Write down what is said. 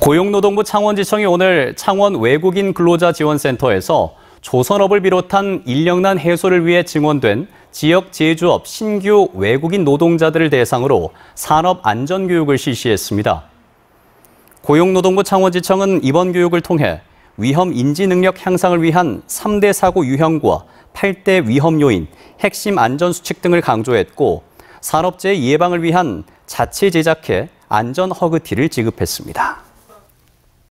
고용노동부 창원지청이 오늘 창원 외국인 근로자 지원센터에서 조선업을 비롯한 인력난 해소를 위해 증원된 지역 제조업 신규 외국인 노동자들을 대상으로 산업 안전 교육을 실시했습니다. 고용노동부 창원지청은 이번 교육을 통해 위험 인지 능력 향상을 위한 3대 사고 유형과 8대 위험 요인, 핵심 안전 수칙 등을 강조했고 산업재해 예방을 위한 자체 제작해 안전 허그티를 지급했습니다.